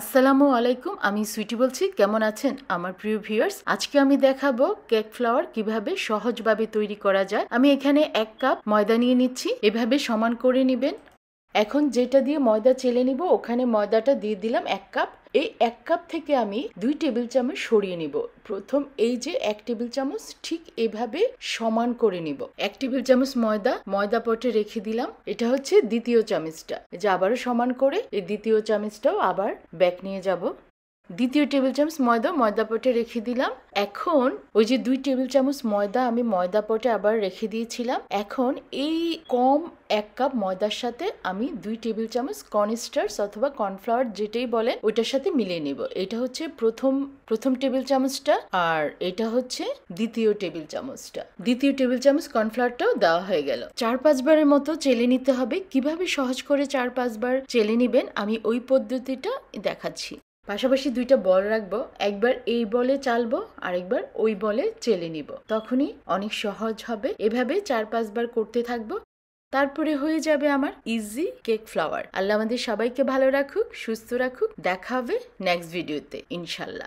আসসালামু আলাইকুম আমি সুইটি বলছি কেমন আছেন আমার প্রিয় ভিউয়ার্স আজকে আমি দেখাবো কেক ফ্লাওয়ার কিভাবে সহজভাবে তৈরি করা যায় আমি এখানে এক কাপ ময়দা নিয়ে নিচ্ছি এভাবে সমান করে নেবেন এখন যেটা দিয়ে ময়দা চেলে নিব ওখানে ময়দাটা দিয়ে দিলাম এক কাপ এই এক কাপ থেকে আমি দুই টেবিল চামচ সরিয়ে নিব প্রথম এই যে এক টেবিল চামচ ঠিক এভাবে সমান করে নিব এক টেবিল চামচ ময়দা ময়দা পটে রেখে দিলাম এটা হচ্ছে দ্বিতীয় চামচটা যে আবারও সমান করে এই দ্বিতীয় চামচটাও আবার ব্যাক নিয়ে যাব দ্বিতীয় টেবিল চামচ ময়দা ময়দা পটে রেখে দিলাম এখন ওই যে দুই টেবিল চামচ ময়দা আমি ময়দা পটে আবার রেখে দিয়েছিলাম এখন এই কম এক কাপ ময়দার সাথে আমি দুই টেবিল চামচ কর্নস্টার্স অথবা কর্নফ্লাওয়ার যেটাই বলে ওইটার সাথে মিলিয়ে নেব এটা হচ্ছে প্রথম প্রথম টেবিল চামচটা আর এটা হচ্ছে দ্বিতীয় টেবিল চামচটা দ্বিতীয় টেবিল চামচ কর্নফ্লাওয়ারটাও দেওয়া হয়ে গেল চার পাঁচবারের মতো চেলে নিতে হবে কিভাবে সহজ করে চার পাঁচবার চেলে নিবেন আমি ওই পদ্ধতিটা দেখাচ্ছি পাশাপাশি দুইটা বল রাখবো একবার এই বলে চালবো আরেকবার ওই বলে চেলে নিব তখনই অনেক সহজ হবে এভাবে চার পাঁচবার করতে থাকবো তারপরে হয়ে যাবে আমার ইজি কেক ফ্লাওয়ার আল্লাহ আমাদের সবাইকে ভালো রাখুক সুস্থ রাখুক দেখা হবে নেক্সট ভিডিওতে ইনশাল্লাহ